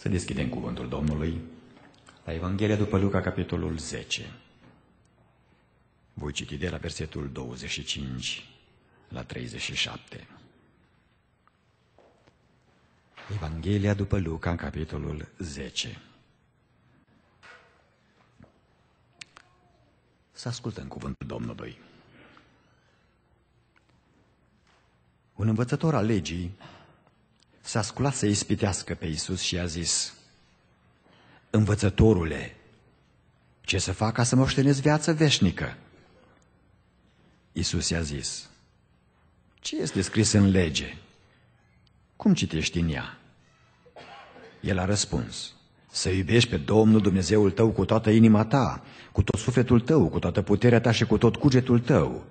Să deschidem cuvântul Domnului la Evanghelia după Luca, capitolul 10. Voi citi de la versetul 25 la 37. Evanghelia după Luca, capitolul 10. Să ascultăm cuvântul Domnului. Un învățător al legii s-a sculat să ispitească pe Iisus și i-a zis, Învățătorule, ce să fac ca să moștenesc viață veșnică? Iisus i-a zis, Ce este scris în lege? Cum citești din ea? El a răspuns, să iubești pe Domnul Dumnezeul tău cu toată inima ta, cu tot sufletul tău, cu toată puterea ta și cu tot cugetul tău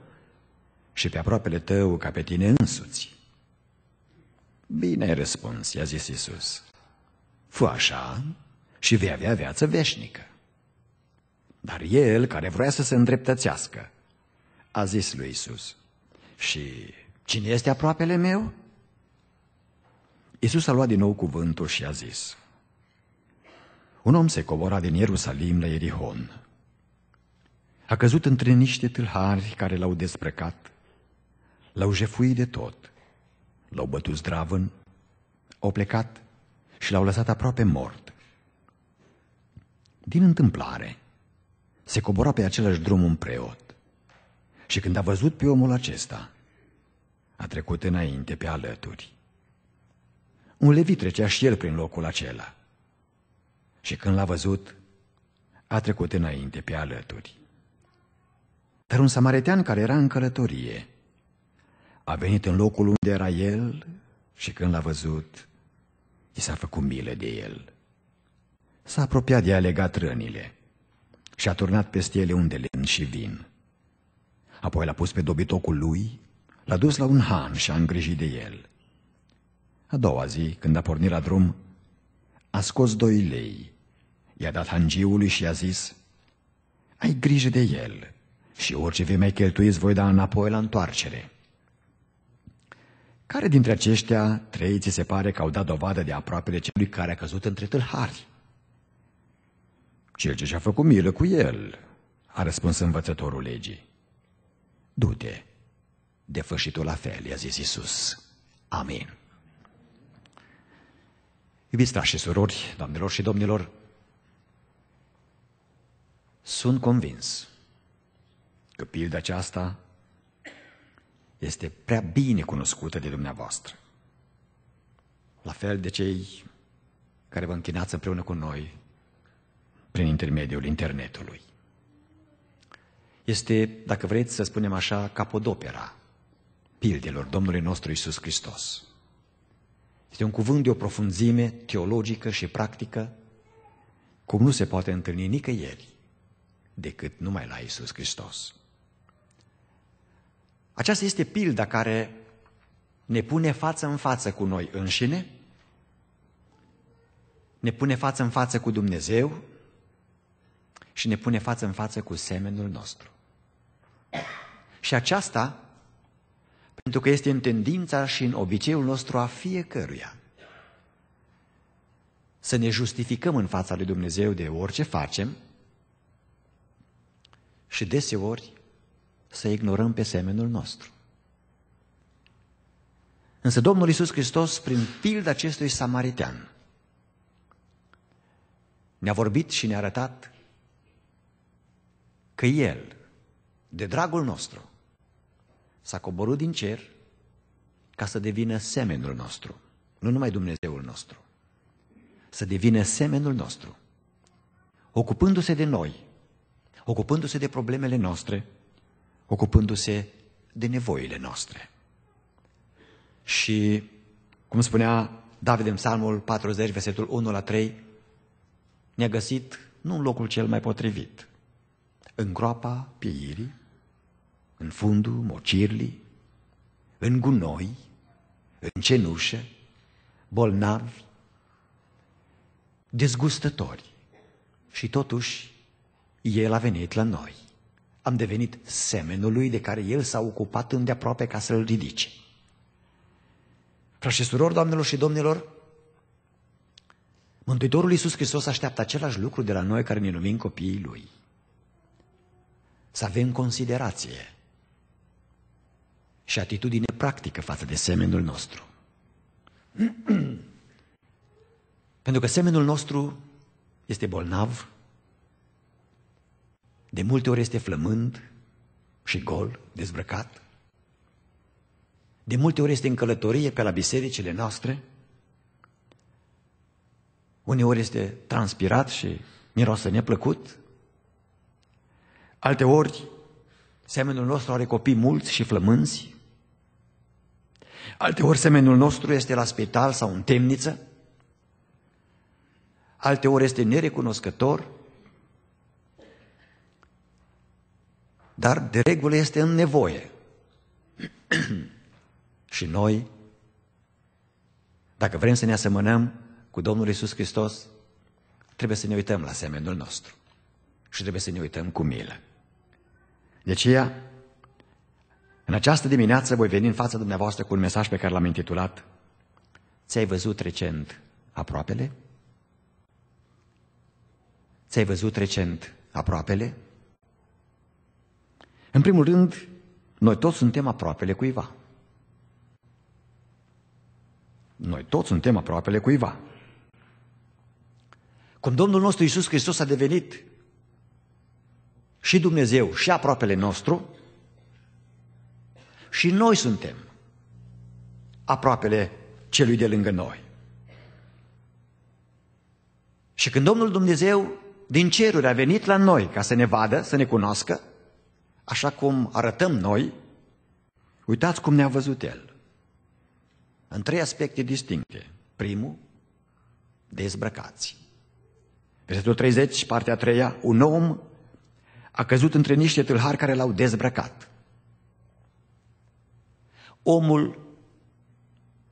și pe aproapele tău ca pe tine însuți. Bine ai răspuns, i-a zis Isus. Fă așa și vei avea viață veșnică. Dar el, care vrea să se îndreptățească, a zis lui Isus. Și cine este aproapele meu? Isus a luat din nou cuvântul și a zis. Un om se cobora din Ierusalim la Erihon. A căzut între niște tâlhari care l-au desprecat, l-au jefuit de tot L-au bătut zdravân, au plecat și l-au lăsat aproape mort. Din întâmplare, se cobora pe același drum un preot și când a văzut pe omul acesta, a trecut înainte pe alături. Un levit trecea și el prin locul acela și când l-a văzut, a trecut înainte pe alături. Dar un samaritean care era în călătorie a venit în locul unde era el și când l-a văzut, i s-a făcut milă de el. S-a apropiat de a legat rănile și a turnat peste ele unde lemn și vin. Apoi l-a pus pe dobitocul lui, l-a dus la un han și a îngrijit de el. A doua zi, când a pornit la drum, a scos doi lei, i-a dat hangiului și i-a zis, Ai grijă de el și orice vei mai cheltuiți voi da înapoi la întoarcere.'' Care dintre aceștia trei ți se pare că au dat dovadă de aproape de celui care a căzut între tâlhari? Cel ce și-a făcut milă cu el, a răspuns învățătorul legii. Du-te, de tu la fel, i-a zis Isus. Amin. Iubiți frați și surori, doamnelor și domnilor, sunt convins că pilda aceasta este prea bine cunoscută de dumneavoastră. La fel de cei care vă închinați împreună cu noi prin intermediul internetului. Este, dacă vreți să spunem așa, capodopera pildelor Domnului nostru Isus Hristos. Este un cuvânt de o profunzime teologică și practică cum nu se poate întâlni nicăieri decât numai la Isus Hristos. Aceasta este pilda care ne pune față în față cu noi înșine, ne pune față în față cu Dumnezeu și ne pune față în față cu semenul nostru. Și aceasta pentru că este în tendința și în obiceiul nostru a fiecăruia. Să ne justificăm în fața lui Dumnezeu de orice facem și deseori să ignorăm pe semenul nostru. Însă Domnul Isus Hristos, prin pilda acestui samaritean, ne-a vorbit și ne-a arătat că El, de dragul nostru, s-a coborât din cer ca să devină semenul nostru, nu numai Dumnezeul nostru, să devină semenul nostru, ocupându-se de noi, ocupându-se de problemele noastre, ocupându-se de nevoile noastre. Și, cum spunea David în Psalmul 40, versetul 1 la 3, ne-a găsit nu în locul cel mai potrivit, în groapa pieirii, în fundul mocirlii, în gunoi, în cenușă, bolnavi, dezgustători. Și totuși, El a venit la noi am devenit semenul lui de care el s-a ocupat îndeaproape ca să-l ridice. Frați surori, doamnelor și domnilor, Mântuitorul Iisus Hristos așteaptă același lucru de la noi care ne numim copiii Lui. Să avem considerație și atitudine practică față de semenul nostru. Pentru că semenul nostru este bolnav, de multe ori este flămând și gol, dezbrăcat. De multe ori este în călătorie pe la bisericile noastre. Uneori este transpirat și miroase neplăcut. Alte ori, semenul nostru are copii mulți și flămânzi. Alte ori, semenul nostru este la spital sau în temniță. Alte ori este nerecunoscător dar de regulă este în nevoie. și noi, dacă vrem să ne asemănăm cu Domnul Isus Hristos, trebuie să ne uităm la semenul nostru și trebuie să ne uităm cu milă. De aceea, în această dimineață voi veni în fața dumneavoastră cu un mesaj pe care l-am intitulat Ți-ai văzut recent aproapele? Ți-ai văzut recent aproapele? În primul rând, noi toți suntem aproapele cuiva. Noi toți suntem aproapele cuiva. Cum Domnul nostru Iisus Hristos a devenit și Dumnezeu și aproapele nostru, și noi suntem aproapele celui de lângă noi. Și când Domnul Dumnezeu din ceruri a venit la noi ca să ne vadă, să ne cunoască, așa cum arătăm noi, uitați cum ne-a văzut El. În trei aspecte distincte. Primul, dezbrăcați. Versetul 30, partea a treia, un om a căzut între niște tâlhari care l-au dezbrăcat. Omul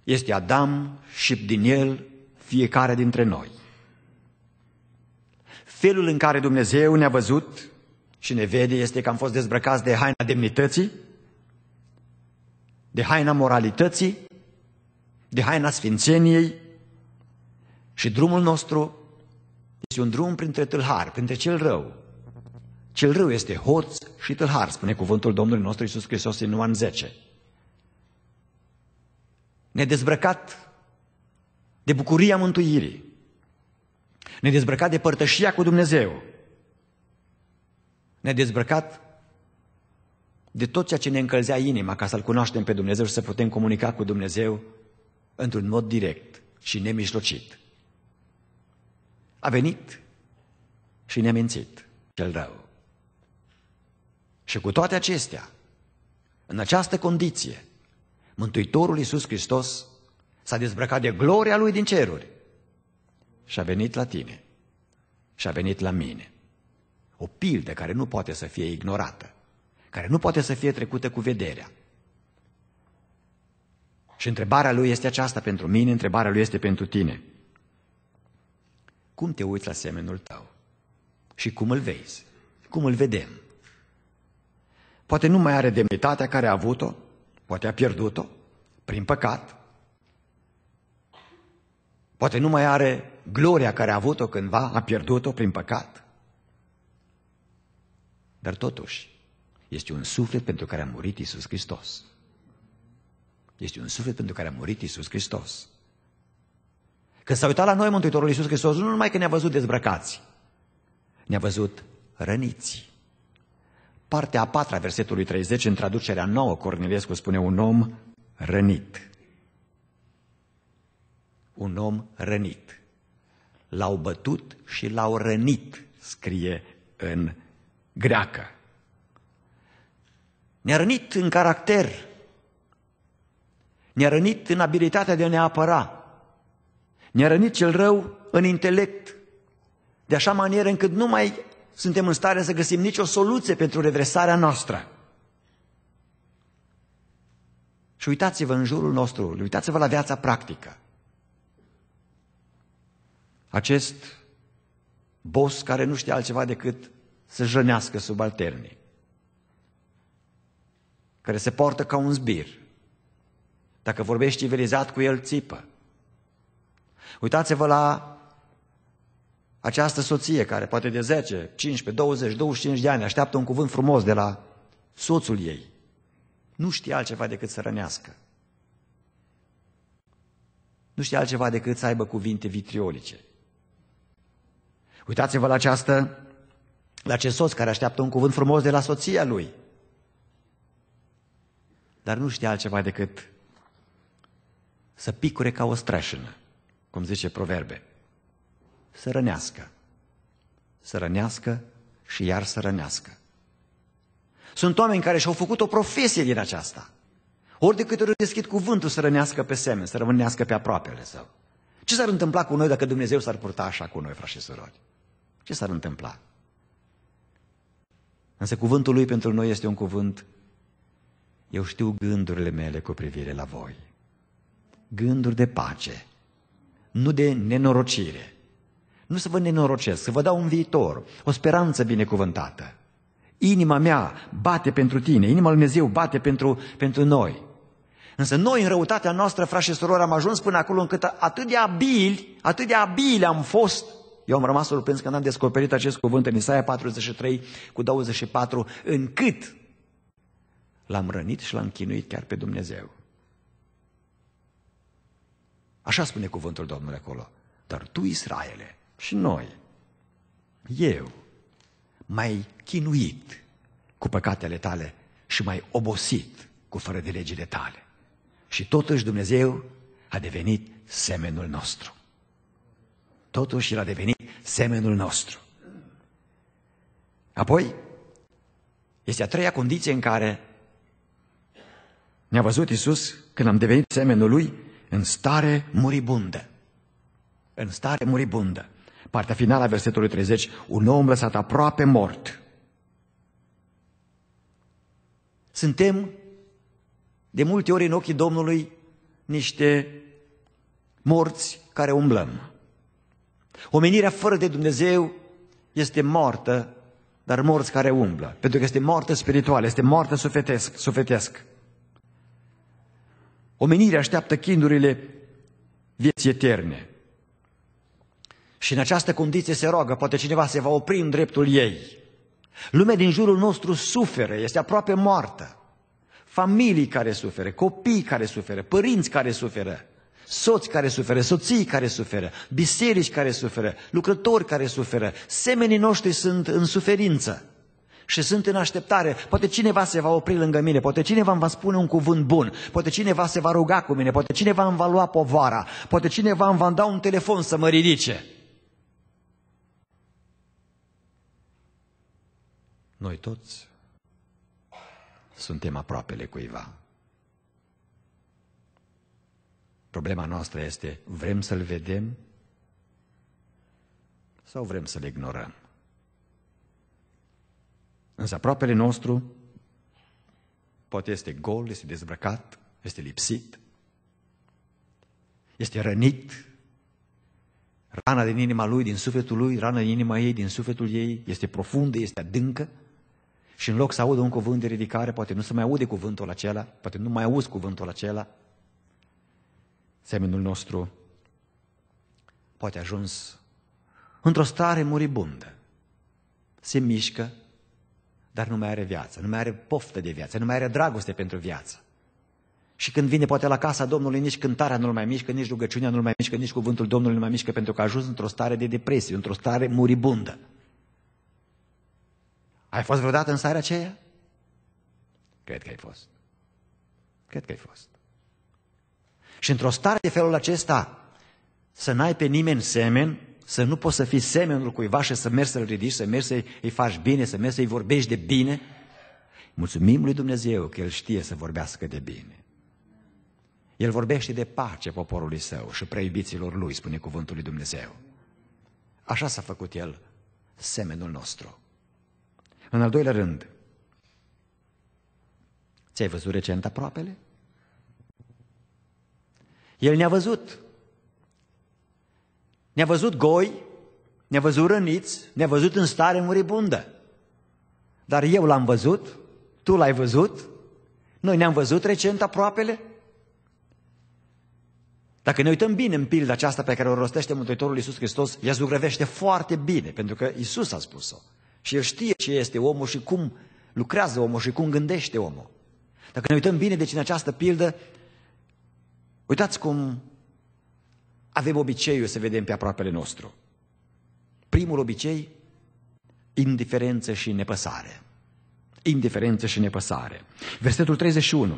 este Adam și din el fiecare dintre noi. Felul în care Dumnezeu ne-a văzut și ne vede este că am fost dezbrăcați de haina demnității, de haina moralității, de haina sfințeniei și drumul nostru este un drum printre tâlhari, printre cel rău. Cel rău este hoț și tâlhar, spune cuvântul Domnului nostru Iisus Hristos în Ioan 10. Ne dezbrăcat de bucuria mântuirii, dezbrăcat de părtășia cu Dumnezeu, ne-a dezbrăcat de tot ceea ce ne încălzea inima ca să-L cunoaștem pe Dumnezeu și să putem comunica cu Dumnezeu într-un mod direct și nemijlocit. A venit și ne-a mințit cel rău. Și cu toate acestea, în această condiție, Mântuitorul Iisus Hristos s-a dezbrăcat de gloria Lui din ceruri și a venit la tine și a venit la mine o pildă care nu poate să fie ignorată, care nu poate să fie trecută cu vederea. Și întrebarea lui este aceasta pentru mine, întrebarea lui este pentru tine. Cum te uiți la semenul tău? Și cum îl vezi? Cum îl vedem? Poate nu mai are demnitatea care a avut-o, poate a pierdut-o, prin păcat. Poate nu mai are gloria care a avut-o cândva, a pierdut-o prin păcat. Dar totuși, este un suflet pentru care a murit Isus Hristos. Este un suflet pentru care a murit Isus Hristos. Când s-a uitat la noi Mântuitorul Iisus Hristos, nu numai că ne-a văzut dezbrăcați, ne-a văzut răniți. Partea a patra, versetului 30, în traducerea nouă, Cornilescu spune un om rănit. Un om rănit. L-au bătut și l-au rănit, scrie în greacă. Ne-a rănit în caracter, ne-a rănit în abilitatea de a ne apăra, ne-a rănit cel rău în intelect, de așa manieră încât nu mai suntem în stare să găsim nicio soluție pentru redresarea noastră. Și uitați-vă în jurul nostru, uitați-vă la viața practică. Acest bos care nu știe altceva decât să jănească subalternii, care se poartă ca un zbir. Dacă vorbești civilizat cu el, țipă. Uitați-vă la această soție care poate de 10, 15, 20, 25 de ani așteaptă un cuvânt frumos de la soțul ei. Nu știe altceva decât să rănească. Nu știe altceva decât să aibă cuvinte vitriolice. Uitați-vă la această la acest soț care așteaptă un cuvânt frumos de la soția lui. Dar nu știe altceva decât să picure ca o strașină, cum zice proverbe, să rănească, să rănească și iar să rănească. Sunt oameni care și-au făcut o profesie din aceasta. Ori de câte ori deschid cuvântul să rănească pe semen, să rămânească pe aproapele său. Ce s-ar întâmpla cu noi dacă Dumnezeu s-ar purta așa cu noi, frați și surori? Ce s-ar întâmpla? Însă cuvântul lui pentru noi este un cuvânt, eu știu gândurile mele cu privire la voi. Gânduri de pace, nu de nenorocire. Nu să vă nenorocesc, să vă dau un viitor, o speranță binecuvântată. Inima mea bate pentru tine, inima lui Dumnezeu bate pentru, pentru noi. Însă noi, în răutatea noastră, frați și surori, am ajuns până acolo încât atât de abili, atât de abili am fost eu am rămas surprins când am descoperit acest cuvânt în Isaia 43 cu 24, încât l-am rănit și l-am chinuit chiar pe Dumnezeu. Așa spune cuvântul Domnului acolo. Dar tu, Israele, și noi, eu, mai chinuit cu păcatele tale și mai obosit cu fără de legile tale. Și totuși Dumnezeu a devenit semenul nostru. Totuși el a devenit semenul nostru. Apoi, este a treia condiție în care ne-a văzut Isus când am devenit semenul lui în stare muribundă. În stare muribundă. Partea finală a versetului 30, un om lăsat aproape mort. Suntem de multe ori în ochii Domnului niște morți care umblăm. Omenirea fără de Dumnezeu este moartă, dar morți care umblă, pentru că este moartă spirituală, este moartă sufetesc, sufetesc. Omenirea așteaptă chindurile vieții eterne. Și în această condiție se roagă, poate cineva se va opri în dreptul ei. Lumea din jurul nostru suferă, este aproape moartă. Familii care suferă, copii care suferă, părinți care suferă soți care suferă, soții care suferă, biserici care suferă, lucrători care suferă. Semenii noștri sunt în suferință și sunt în așteptare. Poate cineva se va opri lângă mine, poate cineva îmi va spune un cuvânt bun, poate cineva se va ruga cu mine, poate cineva îmi va lua povara, poate cineva îmi va da un telefon să mă ridice. Noi toți suntem aproapele cuiva. Problema noastră este, vrem să-L vedem sau vrem să-L ignorăm? Însă aproapele nostru poate este gol, este dezbrăcat, este lipsit, este rănit. Rana din inima lui, din sufletul lui, rana din inima ei, din sufletul ei, este profundă, este adâncă. Și în loc să audă un cuvânt de ridicare, poate nu se mai aude cuvântul acela, poate nu mai auzi cuvântul acela, semenul nostru poate ajuns într-o stare muribundă. Se mișcă, dar nu mai are viață, nu mai are poftă de viață, nu mai are dragoste pentru viață. Și când vine poate la casa Domnului, nici cântarea nu-l mai mișcă, nici rugăciunea nu-l mai mișcă, nici cuvântul Domnului nu mai mișcă, pentru că a ajuns într-o stare de depresie, într-o stare muribundă. Ai fost vreodată în starea aceea? Cred că ai fost. Cred că ai fost. Și într-o stare de felul acesta, să n-ai pe nimeni semen, să nu poți să fii semenul cuiva și să mergi să-l ridici, să mergi să-i faci bine, să mergi să-i vorbești de bine. Mulțumim lui Dumnezeu că El știe să vorbească de bine. El vorbește de pace poporului său și preiubiților lui, spune cuvântul lui Dumnezeu. Așa s-a făcut El semenul nostru. În al doilea rând, ți-ai văzut recent aproapele? El ne-a văzut. Ne-a văzut goi, ne-a văzut răniți, ne-a văzut în stare muribundă. Dar eu l-am văzut, tu l-ai văzut, noi ne-am văzut recent aproapele. Dacă ne uităm bine în pilda aceasta pe care o rostește Mântuitorul Iisus Hristos, ea zugrăvește foarte bine, pentru că Iisus a spus-o. Și el știe ce este omul și cum lucrează omul și cum gândește omul. Dacă ne uităm bine, deci în această pildă, Uitați cum avem obiceiul să vedem pe aproapele nostru. Primul obicei, indiferență și nepăsare. Indiferență și nepăsare. Versetul 31.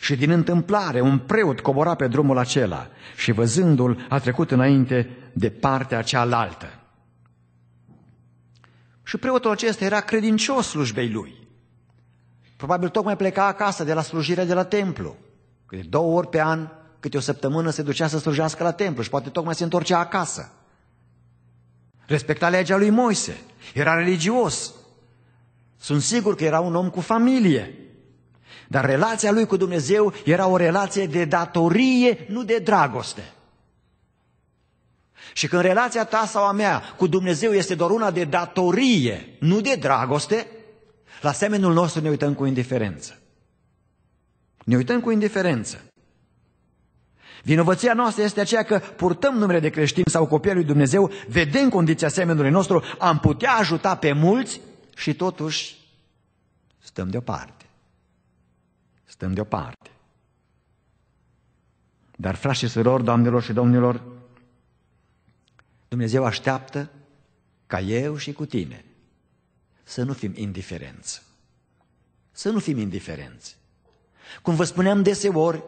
Și din întâmplare un preot cobora pe drumul acela și văzându-l a trecut înainte de partea cealaltă. Și preotul acesta era credincios slujbei lui. Probabil tocmai pleca acasă de la slujirea de la templu. De două ori pe an câte o săptămână se ducea să slujească la templu și poate tocmai se întorcea acasă. Respecta legea lui Moise, era religios. Sunt sigur că era un om cu familie. Dar relația lui cu Dumnezeu era o relație de datorie, nu de dragoste. Și când relația ta sau a mea cu Dumnezeu este doar una de datorie, nu de dragoste, la semenul nostru ne uităm cu indiferență. Ne uităm cu indiferență. Vinovăția noastră este aceea că purtăm numele de creștini sau copiii lui Dumnezeu, vedem condiția semenului nostru, am putea ajuta pe mulți și totuși stăm deoparte. Stăm deoparte. Dar, frați și surori, doamnelor și domnilor, Dumnezeu așteaptă ca eu și cu tine să nu fim indiferenți. Să nu fim indiferenți. Cum vă spuneam deseori,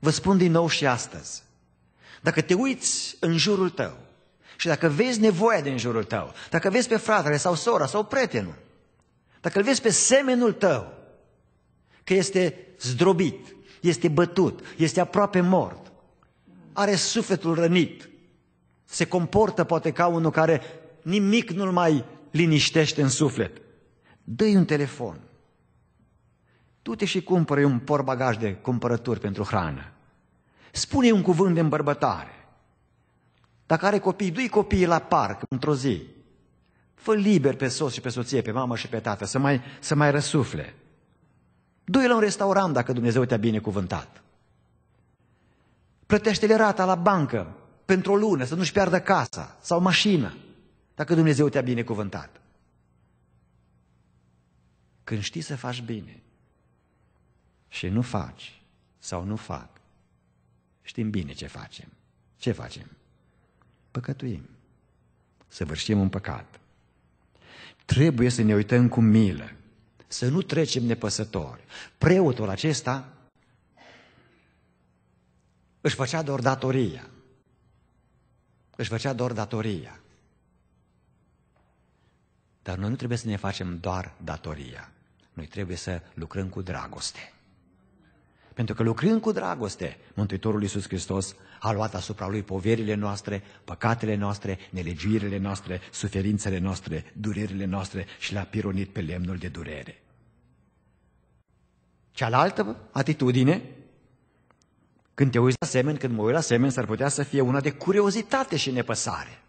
Vă spun din nou și astăzi, dacă te uiți în jurul tău și dacă vezi nevoia din jurul tău, dacă vezi pe fratele sau sora sau prietenul, dacă îl vezi pe semenul tău, că este zdrobit, este bătut, este aproape mort, are sufletul rănit, se comportă poate ca unul care nimic nu-l mai liniștește în suflet, dă-i un telefon, du-te și cumpără un porbagaj de cumpărături pentru hrană. Spune un cuvânt de îmbărbătare. Dacă are copii, du-i copiii la parc într-o zi. Fă liber pe sos și pe soție, pe mamă și pe tată, să mai, să mai răsufle. Du-i la un restaurant dacă Dumnezeu te-a binecuvântat. Plătește-le rata la bancă pentru o lună, să nu-și piardă casa sau mașină, dacă Dumnezeu te-a binecuvântat. Când știi să faci bine, și nu faci sau nu fac, știm bine ce facem. Ce facem? Păcătuim. Săvârșim un păcat. Trebuie să ne uităm cu milă, să nu trecem nepăsători. Preotul acesta își făcea doar datoria. Își făcea doar datoria. Dar noi nu trebuie să ne facem doar datoria. Noi trebuie să lucrăm cu dragoste. Pentru că lucrând cu dragoste, Mântuitorul Iisus Hristos a luat asupra Lui poverile noastre, păcatele noastre, nelegiuirile noastre, suferințele noastre, durerile noastre și le-a pironit pe lemnul de durere. Cealaltă atitudine, când te uiți la semen, când mă uit la semen, s-ar putea să fie una de curiozitate și nepăsare.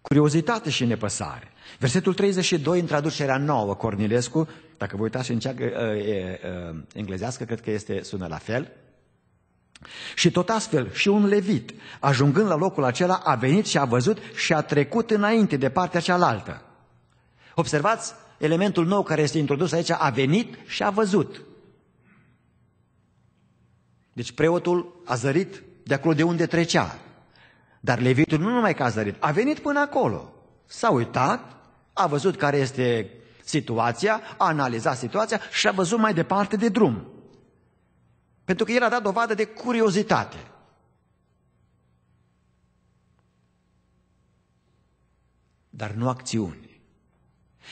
Curiozitate și nepăsare. Versetul 32 în traducerea nouă, Cornilescu, dacă vă uitați în cea uh, uh, englezească, cred că este, sună la fel. Și tot astfel, și un levit, ajungând la locul acela, a venit și a văzut și a trecut înainte de partea cealaltă. Observați elementul nou care este introdus aici, a venit și a văzut. Deci preotul a zărit de acolo de unde trecea. Dar levitul nu numai că a zărit, a venit până acolo. S-a uitat, a văzut care este situația, a analizat situația și a văzut mai departe de drum. Pentru că el a dat dovadă de curiozitate. Dar nu acțiuni.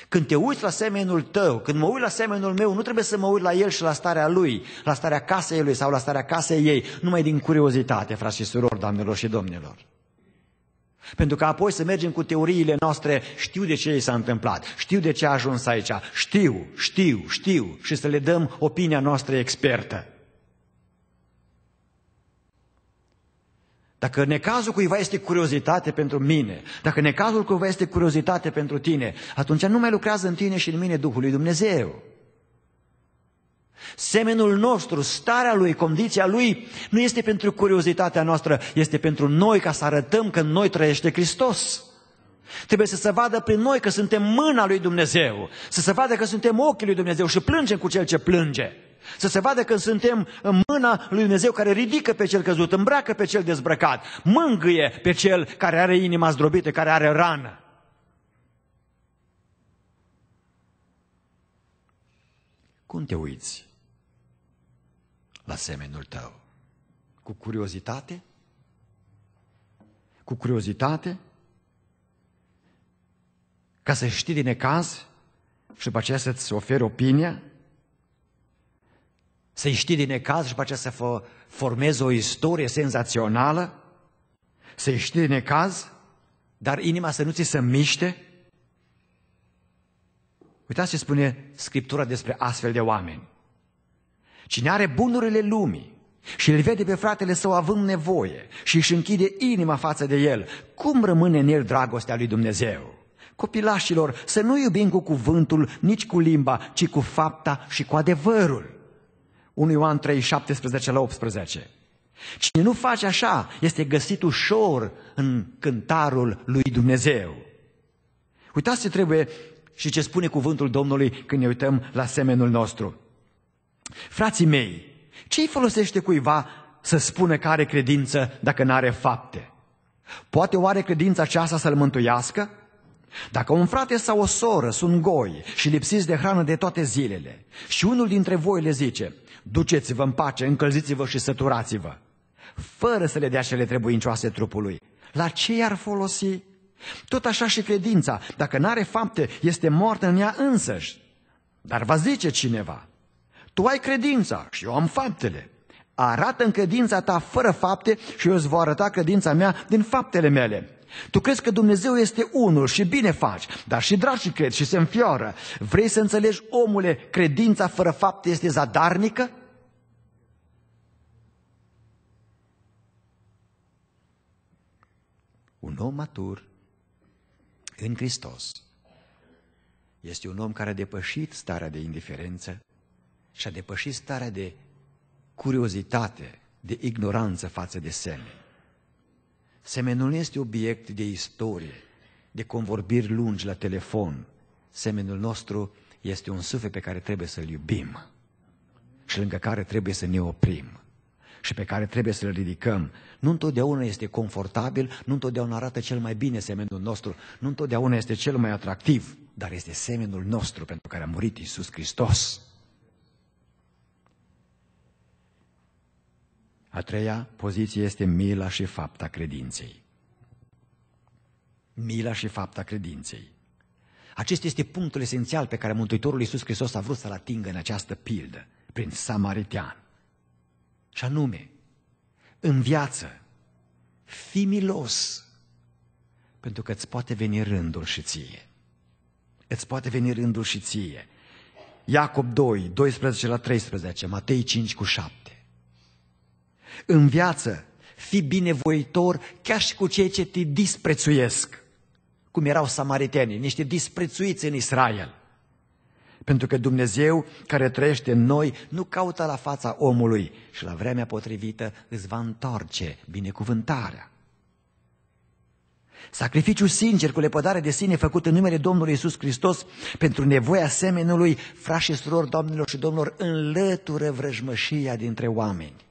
Când te uiți la semenul tău, când mă uit la semenul meu, nu trebuie să mă uit la el și la starea lui, la starea casei lui sau la starea casei ei, numai din curiozitate, frați și surori, doamnelor și domnilor. Pentru că apoi să mergem cu teoriile noastre, știu de ce s-a întâmplat, știu de ce a ajuns aici, știu, știu, știu, și să le dăm opinia noastră expertă. Dacă necazul cuiva este curiozitate pentru mine, dacă necazul cuiva este curiozitate pentru tine, atunci nu mai lucrează în tine și în mine Duhul lui Dumnezeu. Semenul nostru, starea lui, condiția lui, nu este pentru curiozitatea noastră, este pentru noi ca să arătăm că noi trăiește Hristos. Trebuie să se vadă prin noi că suntem mâna lui Dumnezeu, să se vadă că suntem ochii lui Dumnezeu și plângem cu cel ce plânge. Să se vadă că suntem în mâna lui Dumnezeu care ridică pe cel căzut, îmbracă pe cel dezbrăcat, mângâie pe cel care are inima zdrobită, care are rană. Cum te uiți la semenul tău? Cu curiozitate? Cu curiozitate? Ca să știi din ecaz și după aceea să-ți oferi opinia? Să-i știi din ecaz și după aceea să formezi o istorie senzațională? Să-i știi din ecaz, dar inima să nu ți se miște? Uitați ce spune Scriptura despre astfel de oameni. Cine are bunurile lumii și îl vede pe fratele său având nevoie și își închide inima față de el, cum rămâne în el dragostea lui Dumnezeu? Copilașilor, să nu iubim cu cuvântul, nici cu limba, ci cu fapta și cu adevărul. 1 Ioan 3, 17 la 18. Cine nu face așa, este găsit ușor în cântarul lui Dumnezeu. Uitați ce trebuie și ce spune cuvântul Domnului când ne uităm la semenul nostru. Frații mei, ce îi folosește cuiva să spună că are credință dacă nu are fapte? Poate oare credința aceasta să-l mântuiască? Dacă un frate sau o soră sunt goi și lipsiți de hrană de toate zilele și unul dintre voi le zice, duceți-vă în pace, încălziți-vă și săturați-vă, fără să le dea cele trebuincioase trupului, la ce i-ar folosi? Tot așa și credința, dacă nu are fapte, este moartă în ea însăși. Dar va zice cineva, tu ai credința și eu am faptele. Arată în credința ta fără fapte și eu îți voi arăta credința mea din faptele mele. Tu crezi că Dumnezeu este unul și bine faci, dar și și cred și se înfioară. Vrei să înțelegi, omule, credința fără fapte este zadarnică? Un om matur în Hristos. Este un om care a depășit starea de indiferență și a depășit starea de curiozitate, de ignoranță față de semne. Semenul nu este obiect de istorie, de convorbiri lungi la telefon. Semenul nostru este un suflet pe care trebuie să-l iubim și lângă care trebuie să ne oprim și pe care trebuie să-l ridicăm nu întotdeauna este confortabil, nu întotdeauna arată cel mai bine semenul nostru, nu întotdeauna este cel mai atractiv, dar este semenul nostru pentru care a murit Isus Hristos. A treia poziție este mila și fapta credinței. Mila și fapta credinței. Acesta este punctul esențial pe care Mântuitorul Iisus Hristos a vrut să-l atingă în această pildă, prin samaritean. Și anume, în viață. fi milos, pentru că îți poate veni rândul și ție. Îți poate veni rândul și ție. Iacob 2, 12 la 13, Matei 5 cu 7. În viață, fi binevoitor chiar și cu cei ce te disprețuiesc, cum erau samaritenii, niște disprețuiți în Israel. Pentru că Dumnezeu care trăiește în noi nu caută la fața omului și la vremea potrivită îți va întoarce binecuvântarea. Sacrificiul sincer cu lepădare de sine făcut în numele Domnului Isus Hristos pentru nevoia semenului, frași surori, doamnelor și domnilor, înlătură vrăjmășia dintre oameni.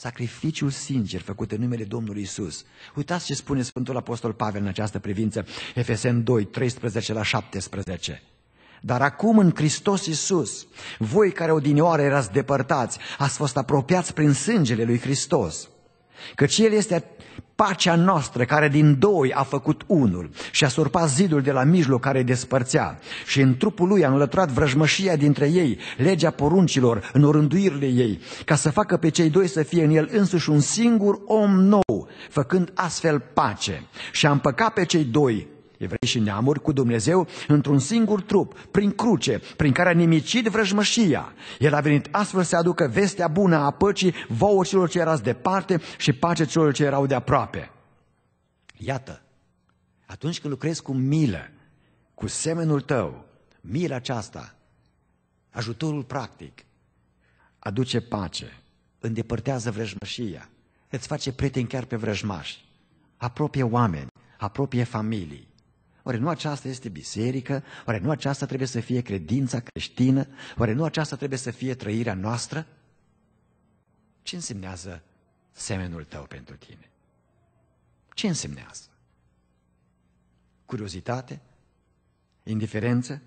Sacrificiul sincer făcut în numele Domnului Isus. Uitați ce spune Sfântul Apostol Pavel în această privință, Efesen 2, 13 la 17. Dar acum în Hristos Isus, voi care odinioară erați depărtați, ați fost apropiați prin sângele lui Hristos. Căci El este Pacea noastră care din doi a făcut unul și a surpat zidul de la mijloc care îi despărțea și în trupul lui a înlăturat vrăjmășia dintre ei, legea poruncilor, în orânduirile ei, ca să facă pe cei doi să fie în el însuși un singur om nou, făcând astfel pace și a împăcat pe cei doi evrei și neamuri, cu Dumnezeu într-un singur trup, prin cruce, prin care a nimicit vrăjmășia. El a venit astfel să aducă vestea bună a păcii vouă celor ce erați departe și pace celor ce erau de aproape. Iată, atunci când lucrezi cu milă, cu semenul tău, mila aceasta, ajutorul practic, aduce pace, îndepărtează vrăjmășia, îți face prieteni chiar pe vrăjmași, apropie oameni, apropie familii. Oare nu aceasta este biserică? Oare nu aceasta trebuie să fie credința creștină? Oare nu aceasta trebuie să fie trăirea noastră? Ce însemnează semenul tău pentru tine? Ce însemnează? Curiozitate? Indiferență?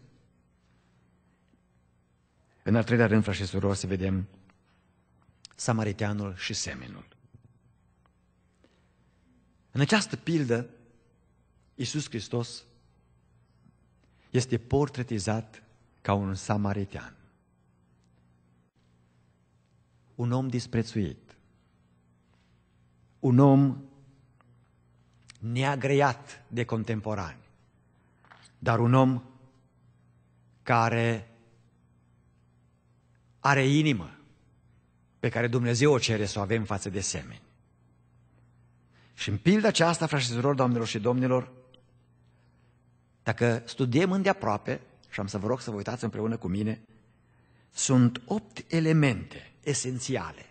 În al treilea rând, și surori, să vedem samariteanul și semenul. În această pildă, Iisus Hristos este portretizat ca un samaritean. Un om disprețuit. Un om neagreat de contemporani. Dar un om care are inimă pe care Dumnezeu o cere să o avem față de semeni. Și în pilda aceasta, frați și surori, doamnelor și domnilor, dacă studiem îndeaproape, și am să vă rog să vă uitați împreună cu mine, sunt opt elemente esențiale,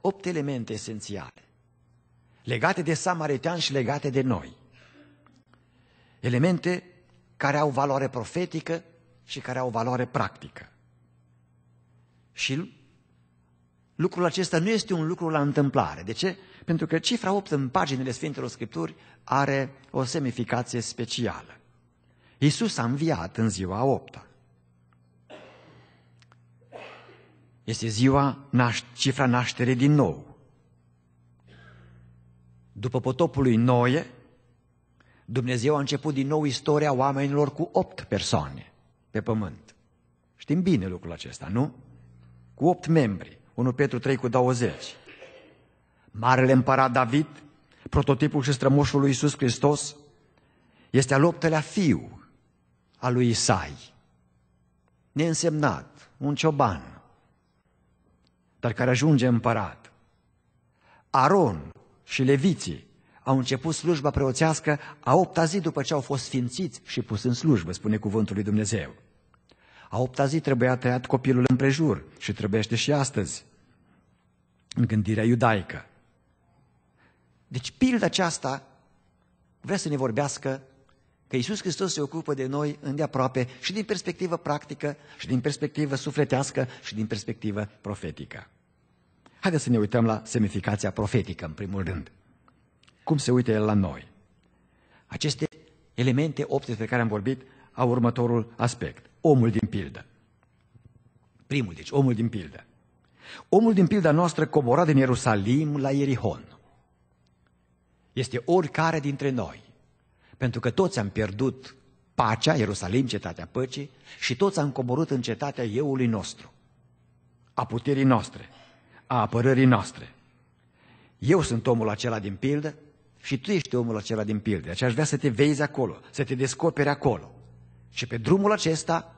opt elemente esențiale, legate de samaritean și legate de noi. Elemente care au valoare profetică și care au valoare practică. Și lucrul acesta nu este un lucru la întâmplare. De ce? Pentru că cifra 8 în paginile Sfintelor Scripturi are o semnificație specială. Iisus a înviat în ziua opta. Este ziua, cifra nașterii din nou. După potopul lui Noe, Dumnezeu a început din nou istoria oamenilor cu opt persoane pe pământ. Știm bine lucrul acesta, nu? Cu opt membri, 1 Petru 3 cu 20. Marele împărat David, prototipul și strămoșul lui Iisus Hristos, este al optelea fiu a lui Isai. Neînsemnat, un cioban, dar care ajunge împărat. Aron și leviții au început slujba preoțească a opta zi după ce au fost sfințiți și pus în slujbă, spune cuvântul lui Dumnezeu. A opta zi trebuia tăiat copilul împrejur și trebuiește și astăzi, în gândirea iudaică. Deci pilda aceasta vrea să ne vorbească că Iisus Hristos se ocupă de noi îndeaproape și din perspectivă practică, și din perspectivă sufletească, și din perspectivă profetică. Haideți să ne uităm la semnificația profetică, în primul rând. Cum se uită El la noi? Aceste elemente opte pe care am vorbit au următorul aspect. Omul din pildă. Primul, deci, omul din pildă. Omul din pilda noastră cobora din Ierusalim la Ierihon. Este oricare dintre noi pentru că toți am pierdut pacea, Ierusalim, cetatea păcii, și toți am coborât în cetatea euului nostru, a puterii noastre, a apărării noastre. Eu sunt omul acela din pildă și tu ești omul acela din pildă. Deci aș vrea să te vezi acolo, să te descoperi acolo. Și pe drumul acesta,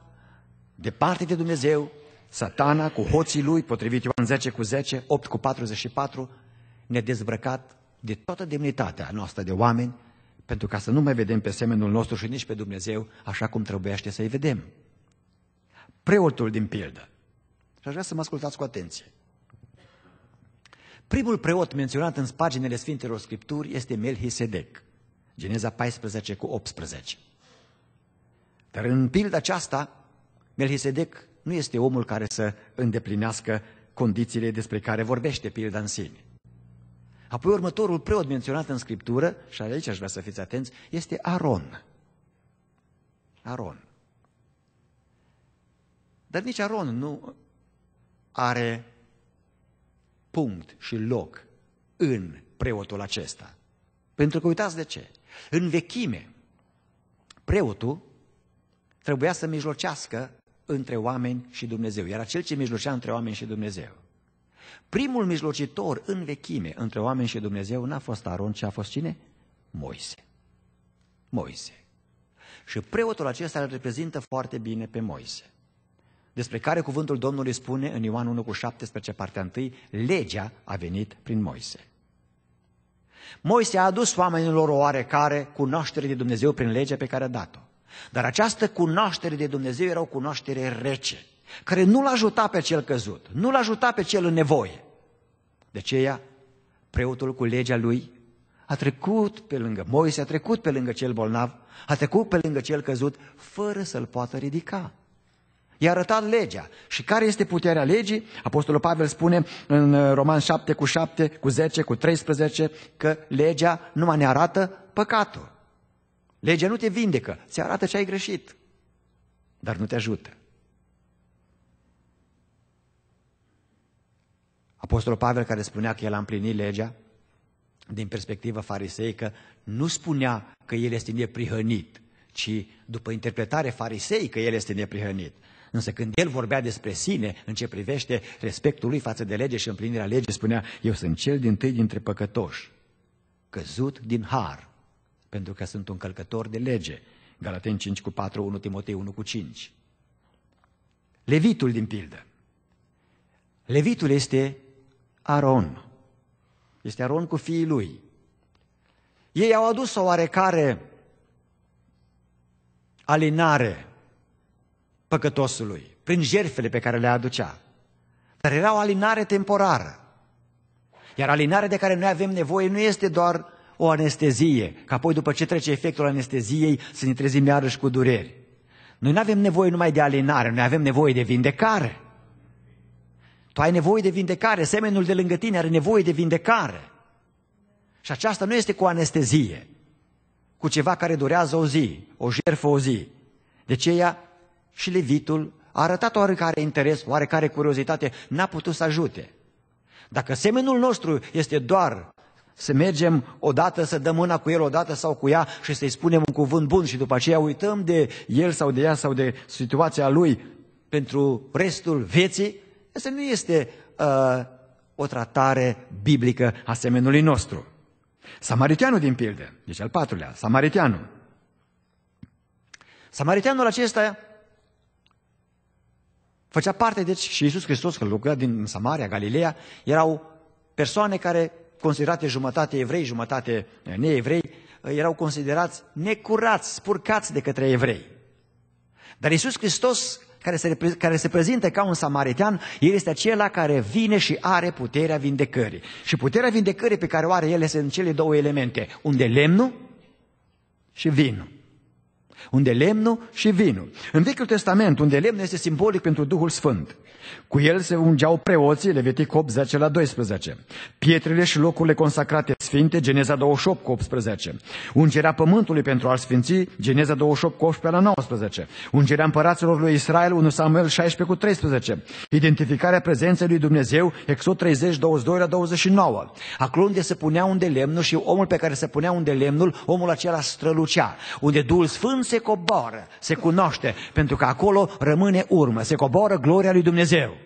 departe de Dumnezeu, satana cu hoții lui, potrivit Ioan 10 cu 10, 8 cu 44, ne-a dezbrăcat de toată demnitatea noastră de oameni pentru ca să nu mai vedem pe semenul nostru și nici pe Dumnezeu așa cum trebuiaște să-i vedem. Preotul din pildă. Și aș vrea să mă ascultați cu atenție. Primul preot menționat în paginile Sfintelor Scripturi este Melchisedec, Geneza 14 cu 18. Dar în pilda aceasta, Melchisedec nu este omul care să îndeplinească condițiile despre care vorbește pilda în sine. Apoi următorul preot menționat în Scriptură, și aici aș vrea să fiți atenți, este Aron. Aron. Dar nici Aron nu are punct și loc în preotul acesta. Pentru că uitați de ce. În vechime, preotul trebuia să mijlocească între oameni și Dumnezeu. Era cel ce mijlocea între oameni și Dumnezeu. Primul mijlocitor în vechime între oameni și Dumnezeu n-a fost Aron, ci a fost cine? Moise. Moise. Și preotul acesta îl reprezintă foarte bine pe Moise. Despre care cuvântul Domnului spune în Ioan 1 cu 17, partea 1, legea a venit prin Moise. Moise a adus oamenilor o oarecare cunoaștere de Dumnezeu prin legea pe care a dat-o. Dar această cunoaștere de Dumnezeu era o cunoaștere rece care nu-l ajuta pe cel căzut, nu-l ajuta pe cel în nevoie. De aceea, preotul cu legea lui a trecut pe lângă Moise, a trecut pe lângă cel bolnav, a trecut pe lângă cel căzut, fără să-l poată ridica. I-a arătat legea. Și care este puterea legii? Apostolul Pavel spune în uh, Roman 7 cu 7, cu 10, cu 13, că legea numai ne arată păcatul. Legea nu te vindecă, ți arată ce ai greșit, dar nu te ajută. Apostolul Pavel care spunea că el a împlinit legea, din perspectivă fariseică, nu spunea că el este neprihănit, ci după interpretare fariseică el este neprihănit. Însă când el vorbea despre sine, în ce privește respectul lui față de lege și împlinirea legii, spunea, eu sunt cel din tâi dintre păcătoși, căzut din har, pentru că sunt un călcător de lege. Galaten 5 cu 4, 1 Timotei 1 cu 5. Levitul din pildă. Levitul este Aron. Este Aron cu fiii lui. Ei au adus o oarecare alinare păcătosului prin jertfele pe care le aducea. Dar era o alinare temporară. Iar alinarea de care noi avem nevoie nu este doar o anestezie, ca apoi după ce trece efectul anesteziei să ne trezim iarăși cu dureri. Noi nu avem nevoie numai de alinare, noi avem nevoie de vindecare. Tu ai nevoie de vindecare, semenul de lângă tine are nevoie de vindecare. Și aceasta nu este cu anestezie, cu ceva care durează o zi, o jertfă o zi. De aceea și Levitul a arătat oarecare interes, oarecare curiozitate, n-a putut să ajute. Dacă semenul nostru este doar să mergem odată, să dăm mâna cu el odată sau cu ea și să-i spunem un cuvânt bun și după aceea uităm de el sau de ea sau de situația lui pentru restul vieții, Asta nu este uh, o tratare biblică a semenului nostru. Samariteanul din pildă, deci al patrulea, Samariteanul. Samariteanul acesta făcea parte, deci, și Iisus Hristos, că lucra din Samaria, Galileea, erau persoane care, considerate jumătate evrei, jumătate uh, neevrei, uh, erau considerați necurați, spurcați de către evrei. Dar Iisus Hristos care se, care se prezintă ca un samaritean, el este acela care vine și are puterea vindecării. Și puterea vindecării pe care o are el este în cele două elemente, unde lemnul și vinul. Unde lemnul și vinul. În Vechiul Testament, unde lemnul este simbolic pentru Duhul Sfânt, cu el se ungeau preoții, Levitic 8, 10 la 12. Pietrele și locurile consacrate sfinte, Geneza 28 cu 18. Ungerea pământului pentru a sfinți, Geneza 28 cu 18 la 19. Ungerea împăraților lui Israel, 1 Samuel 16 cu 13. Identificarea prezenței lui Dumnezeu, Exod 30, 22 la 29. Acolo unde se punea unde lemnul și omul pe care se punea unde lemnul, omul acela strălucea. Unde Duhul Sfânt se coboară, se cunoaște, pentru că acolo rămâne urmă, se coboară gloria lui Dumnezeu. Dumnezeu.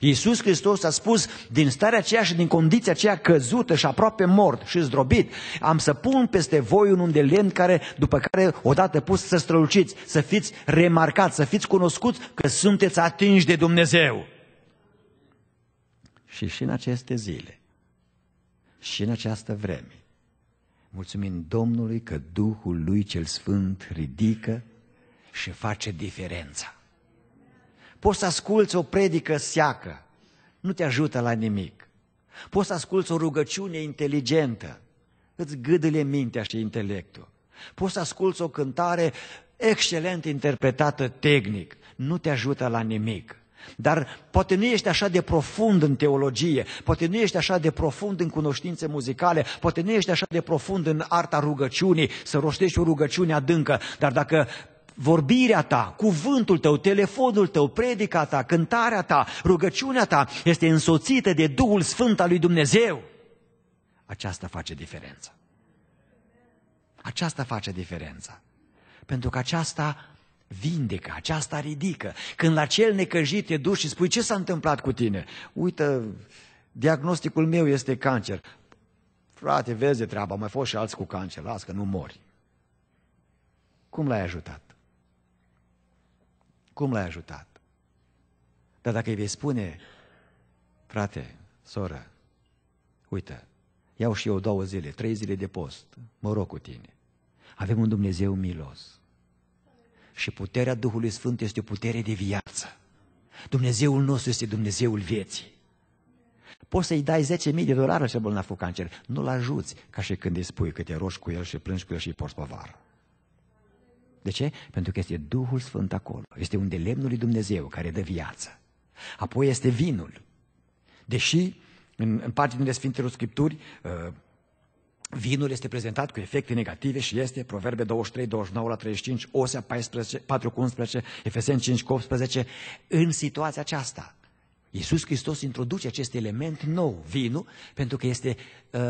Iisus Hristos a spus, din starea aceea și din condiția aceea căzută și aproape mort și zdrobit, am să pun peste voi un unde lemn care, după care odată pus să străluciți, să fiți remarcați, să fiți cunoscuți că sunteți atinși de Dumnezeu. Și și în aceste zile, și în această vreme, mulțumim Domnului că Duhul Lui cel Sfânt ridică și face diferența. Poți să asculți o predică seacă, nu te ajută la nimic. Poți să asculți o rugăciune inteligentă, îți gâdele mintea și intelectul. Poți să asculți o cântare excelent interpretată tehnic, nu te ajută la nimic. Dar poate nu ești așa de profund în teologie, poate nu ești așa de profund în cunoștințe muzicale, poate nu ești așa de profund în arta rugăciunii, să roștești o rugăciune adâncă, dar dacă vorbirea ta, cuvântul tău, telefonul tău, predica ta, cântarea ta, rugăciunea ta este însoțită de Duhul Sfânt al lui Dumnezeu, aceasta face diferența. Aceasta face diferența. Pentru că aceasta vindecă, aceasta ridică. Când la cel necăjit te duci și spui ce s-a întâmplat cu tine? Uită, diagnosticul meu este cancer. Frate, vezi de treaba, mai fost și alți cu cancer, las că nu mori. Cum l-ai ajutat? Cum l-ai ajutat? Dar dacă îi vei spune, frate, soră, uite, iau și eu două zile, trei zile de post, mă rog cu tine. Avem un Dumnezeu milos. Și puterea Duhului Sfânt este o putere de viață. Dumnezeul nostru este Dumnezeul vieții. Poți să-i dai 10.000 de dolari și bolnav cu cancer. Nu-l ajuți ca și când îi spui că te roși cu el și plângi cu el și îi porți povară. De ce? Pentru că este Duhul Sfânt acolo. Este unde lemnul lui Dumnezeu care dă viață. Apoi este vinul. Deși în, în parte din Sfintelor Scripturi uh, vinul este prezentat cu efecte negative și este Proverbe 23, 29 la 35, Osea 14, 4 cu 11, Efeseni 5 cu 18. În situația aceasta, Iisus Hristos introduce acest element nou, vinul, pentru că este uh,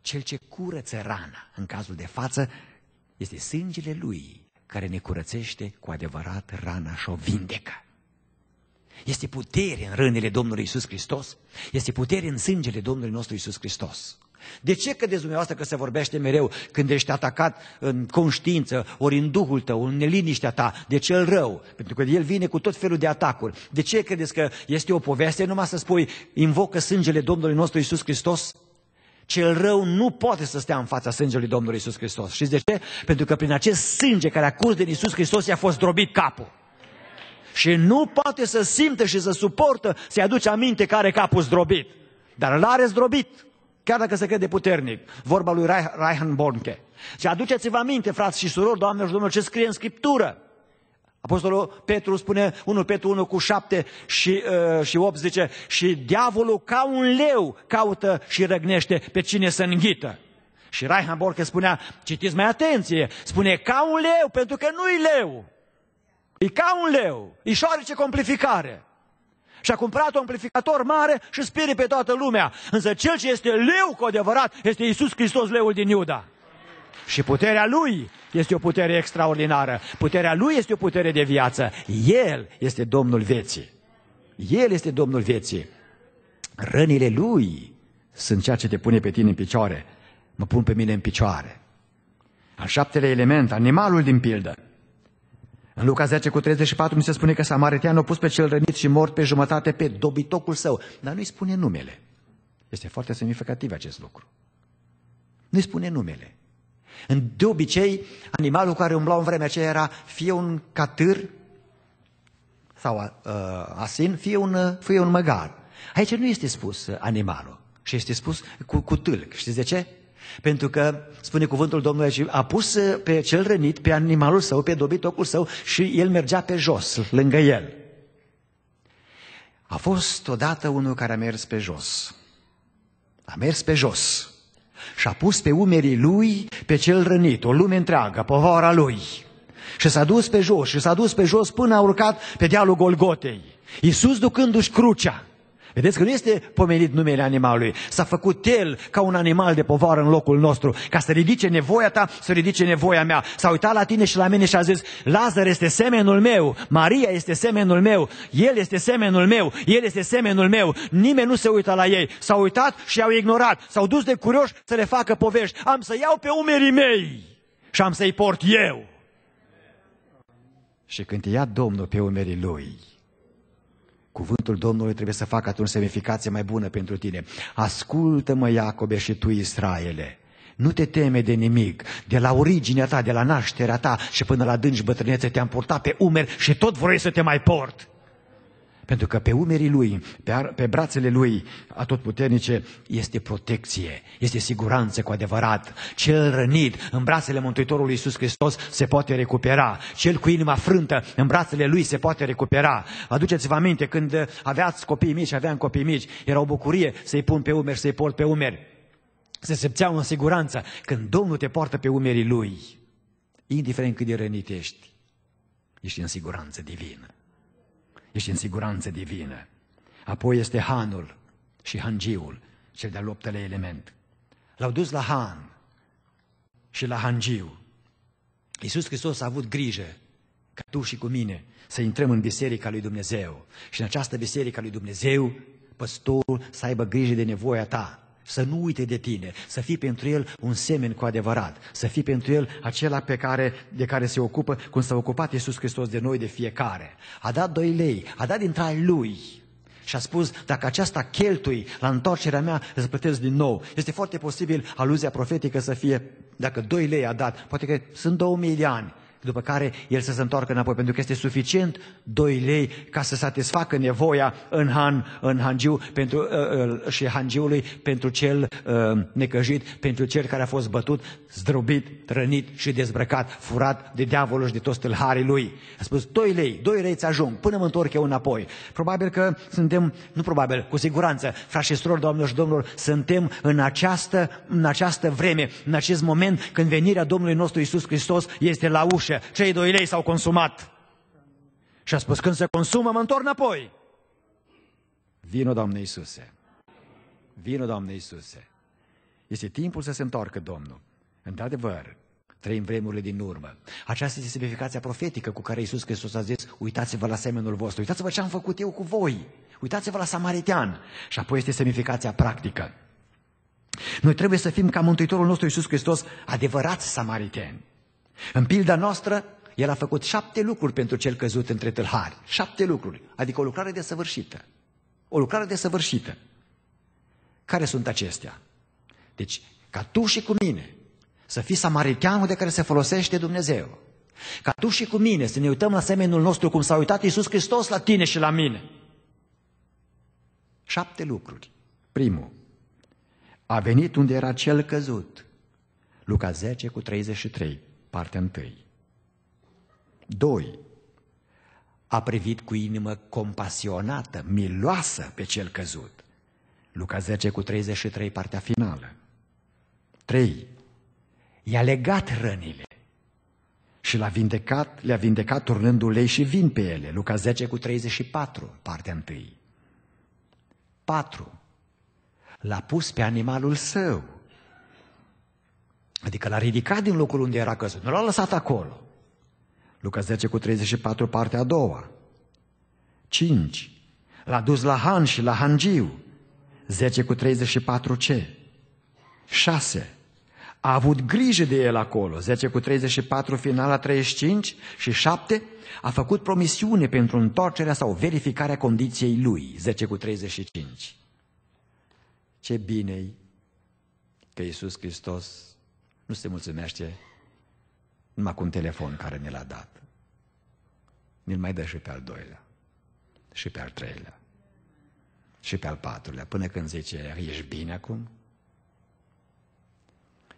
cel ce curăță rana, în cazul de față, este sângele Lui care ne curățește cu adevărat rana și o vindecă. Este putere în rânele Domnului Isus Hristos, este putere în sângele Domnului nostru Isus Hristos. De ce credeți dumneavoastră că se vorbește mereu când ești atacat în conștiință, ori în duhul tău, în neliniștea ta, de cel rău? Pentru că el vine cu tot felul de atacuri. De ce credeți că este o poveste numai să spui, invocă sângele Domnului nostru Isus Hristos? Cel rău nu poate să stea în fața sângelui Domnului Isus Hristos. Și de ce? Pentru că prin acest sânge care a curs din Isus Hristos i-a fost drobit capul. Și nu poate să simtă și să suportă să-i aduce aminte care are capul zdrobit. Dar îl are zdrobit, chiar dacă se crede puternic. Vorba lui Reichenbornke. Și aduceți-vă aminte, frați și surori, doamne și domnilor, ce scrie în Scriptură. Apostolul Petru spune, 1 Petru 1 cu 7 și, uh, și 8 zice, și diavolul ca un leu caută și răgnește pe cine să înghită. Și Raihan Borke spunea, citiți mai atenție, spune ca un leu, pentru că nu-i leu. E ca un leu, e șoarece complificare. amplificare. Și a cumpărat un amplificator mare și spire pe toată lumea. Însă cel ce este leu cu adevărat este Isus Hristos, leul din Iuda. Și puterea lui este o putere extraordinară. Puterea lui este o putere de viață. El este Domnul vieții. El este Domnul vieții. Rănile lui sunt ceea ce te pune pe tine în picioare. Mă pun pe mine în picioare. Al șaptele element, animalul din pildă. În Luca 10 cu 34 mi se spune că samariteanul a pus pe cel rănit și mort pe jumătate pe dobitocul său, dar nu-i spune numele. Este foarte semnificativ acest lucru. Nu-i spune numele. De obicei, animalul care umbla în vremea aceea era fie un catâr sau uh, asin, fie un, fie un măgar. Aici nu este spus animalul, și este spus cu, cu tâlc. Știți de ce? Pentru că, spune cuvântul Domnului, și a pus pe cel rănit, pe animalul său, pe dobitocul său și el mergea pe jos, lângă el. A fost odată unul care a mers pe jos. A mers pe jos și a pus pe umerii lui pe cel rănit, o lume întreagă, povara lui. Și s-a dus pe jos, și s-a dus pe jos până a urcat pe dealul Golgotei. Iisus ducându-și crucea, Vedeți că nu este pomenit numele animalului. S-a făcut el ca un animal de povară în locul nostru, ca să ridice nevoia ta, să ridice nevoia mea. S-a uitat la tine și la mine și a zis, Lazar este semenul meu, Maria este semenul meu, el este semenul meu, el este semenul meu. Nimeni nu se uită la ei. S-au uitat și au ignorat. S-au dus de curioși să le facă povești. Am să iau pe umerii mei și am să-i port eu. Și când ia Domnul pe umerii lui, Cuvântul Domnului trebuie să facă atunci semnificație mai bună pentru tine. Ascultă-mă, Iacobe, și tu, Israele. Nu te teme de nimic. De la originea ta, de la nașterea ta și până la dânci bătrânețe te-am purtat pe umeri și tot vrei să te mai port. Pentru că pe umerii lui, pe, ar, pe brațele lui atotputernice, este protecție, este siguranță cu adevărat. Cel rănit în brațele Mântuitorului Iisus Hristos se poate recupera. Cel cu inima frântă în brațele lui se poate recupera. Aduceți-vă aminte când aveați copii mici, aveam copii mici, era o bucurie să-i pun pe umeri, să-i port pe umeri. Se simțeau în siguranță când Domnul te poartă pe umerii lui. Indiferent cât de rănit ești, ești în siguranță divină ești în siguranță divină. Apoi este hanul și hangiul, cel de-al optele element. L-au dus la han și la hangiu. Iisus Hristos a avut grijă ca tu și cu mine să intrăm în biserica lui Dumnezeu. Și în această biserică lui Dumnezeu, păstorul să aibă grijă de nevoia ta să nu uite de tine, să fii pentru el un semen cu adevărat, să fii pentru el acela pe care, de care se ocupă, cum s-a ocupat Iisus Hristos de noi, de fiecare. A dat doi lei, a dat dintre ai lui, și a spus, dacă aceasta cheltui la întoarcerea mea, îți plătesc din nou. Este foarte posibil aluzia profetică să fie, dacă doi lei a dat, poate că sunt mii de ani, după care el să se întoarcă înapoi, pentru că este suficient 2 lei ca să satisfacă nevoia în, han, în hangiu pentru, uh, uh și hangiului pentru cel uh, necăjit, pentru cel care a fost bătut, zdrobit, rănit și dezbrăcat, furat de diavolul și de toți tâlharii lui. A spus 2 lei, 2 lei ți ajung, până mă întorc eu înapoi. Probabil că suntem, nu probabil, cu siguranță, frați și surori, doamnelor și domnilor, suntem în această, în această vreme, în acest moment când venirea Domnului nostru Isus Hristos este la ușă ușă, cei doi lei s-au consumat. Și a spus, când se consumă, mă întorc înapoi. Vino, Doamne Iisuse. Vino, Doamne Iisuse. Este timpul să se întoarcă Domnul. Într-adevăr, trăim vremurile din urmă. Aceasta este semnificația profetică cu care Iisus Hristos a zis, uitați-vă la semenul vostru, uitați-vă ce am făcut eu cu voi, uitați-vă la samaritian. Și apoi este semnificația practică. Noi trebuie să fim ca Mântuitorul nostru Iisus Hristos adevărați samariteni. În pilda noastră, el a făcut șapte lucruri pentru cel căzut între tâlhari. Șapte lucruri, adică o lucrare de săvârșită. O lucrare de săvârșită. Care sunt acestea? Deci, ca tu și cu mine să fii samariteanul de care se folosește Dumnezeu. Ca tu și cu mine să ne uităm la semenul nostru cum s-a uitat Iisus Hristos la tine și la mine. Șapte lucruri. Primul, a venit unde era cel căzut. Luca 10 cu 33. Partea întâi. 2. A privit cu inimă compasionată, miloasă pe cel căzut. Luca 10 cu 33, partea finală. 3. I-a legat rănile și l-a vindecat, le-a vindecat turnând ulei și vin pe ele. Luca 10 cu 34, partea întâi. 4. L-a pus pe animalul său Adică l-a ridicat din locul unde era căzut, nu l-a lăsat acolo. Luca 10 cu 34, partea a doua. 5. L-a dus la Han și la Hangiu. 10 cu 34 C. 6. A avut grijă de el acolo. 10 cu 34, finala 35 și 7. A făcut promisiune pentru întoarcerea sau verificarea condiției lui. 10 cu 35. Ce bine că Iisus Hristos nu se mulțumește numai cu un telefon care ne l-a dat. Ne-l mai dă și pe al doilea, și pe al treilea, și pe al patrulea, până când zice, ești bine acum?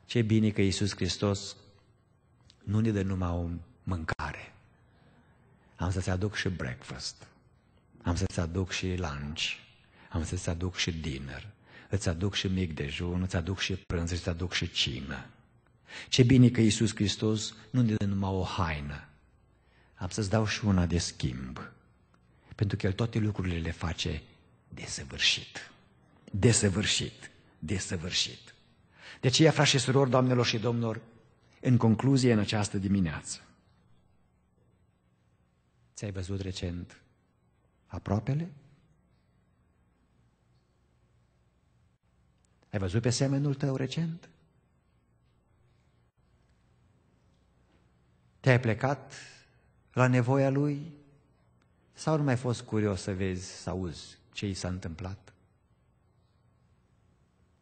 Ce bine că Iisus Hristos nu ne dă numai o mâncare. Am să-ți aduc și breakfast, am să-ți aduc și lunch, am să-ți aduc și dinner, îți aduc și mic dejun, îți aduc și prânz, îți aduc și cină. Ce bine că Iisus Hristos nu ne dă numai o haină. Am să-ți dau și una de schimb. Pentru că El toate lucrurile le face desăvârșit. Desăvârșit. Desăvârșit. De aceea, frați și surori, doamnelor și domnilor, în concluzie în această dimineață, ți-ai văzut recent aproapele? Ai văzut pe semenul tău recent? Te-ai plecat la nevoia lui? Sau nu mai fost curios să vezi, să auzi ce i s-a întâmplat?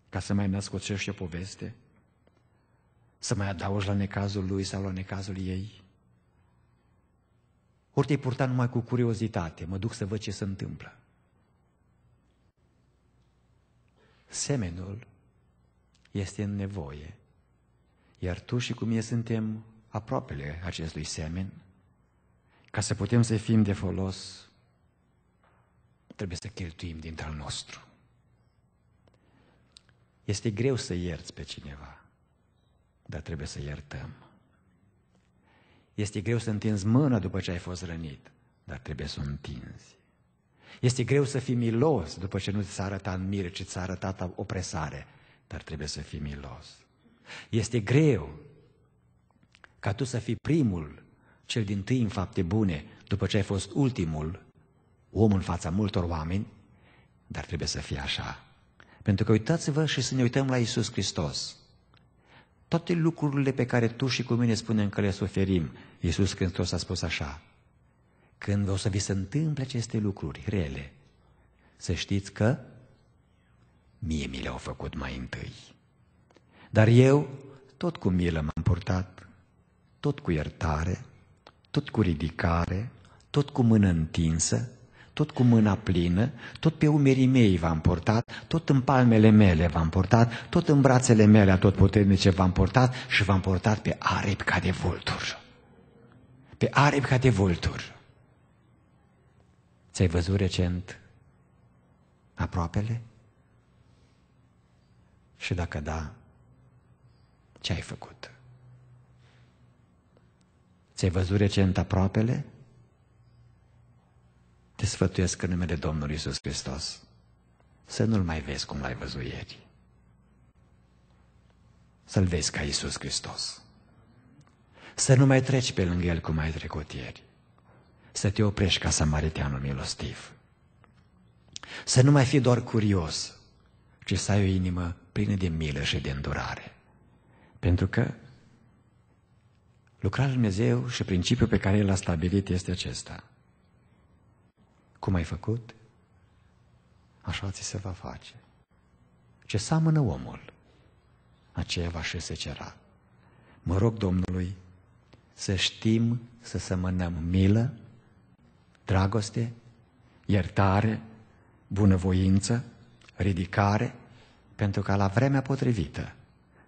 Ca să mai născocești o poveste? Să mai adaugi la necazul lui sau la necazul ei? Ori te-ai purta numai cu curiozitate, mă duc să văd ce se întâmplă. Semenul este în nevoie, iar tu și cu mine suntem aproapele acestui semen, ca să putem să fim de folos, trebuie să cheltuim dintre al nostru. Este greu să ierți pe cineva, dar trebuie să iertăm. Este greu să întinzi mâna după ce ai fost rănit, dar trebuie să o întinzi. Este greu să fii milos după ce nu ți-a arătat mire, ci ți-a arătat opresare, dar trebuie să fii milos. Este greu ca tu să fii primul, cel din tâi în fapte bune, după ce ai fost ultimul om în fața multor oameni, dar trebuie să fie așa. Pentru că uitați-vă și să ne uităm la Isus Hristos. Toate lucrurile pe care tu și cu mine spunem că le suferim, Iisus Hristos a spus așa, când o să vi se întâmple aceste lucruri rele, să știți că mie mi le-au făcut mai întâi. Dar eu tot cu milă m-am purtat tot cu iertare, tot cu ridicare, tot cu mână întinsă, tot cu mâna plină, tot pe umerii mei v-am portat, tot în palmele mele v-am portat, tot în brațele mele a tot puternice v-am portat și v-am portat pe aripi ca de vulturi. Pe aripi ca de vulturi. Ți-ai văzut recent aproapele? Și dacă da, ce ai făcut? Ți-ai văzut recent aproapele? Te sfătuiesc în numele Domnului Isus Hristos să nu-L mai vezi cum l-ai văzut ieri. Să-L vezi ca Isus Hristos. Să nu mai treci pe lângă El cum ai trecut ieri. Să te oprești ca samariteanul milostiv. Să nu mai fii doar curios, ci să ai o inimă plină de milă și de îndurare. Pentru că Lucrarea Lui Dumnezeu și principiul pe care El l-a stabilit este acesta. Cum ai făcut, așa ți se va face. Ce seamănă omul, aceea va și se cera. Mă rog Domnului să știm să semănăm milă, dragoste, iertare, bunăvoință, ridicare, pentru ca la vremea potrivită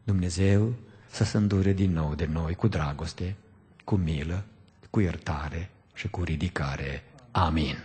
Dumnezeu să se îndure din nou de noi cu dragoste, cu milă, cu iertare și cu ridicare. Amin.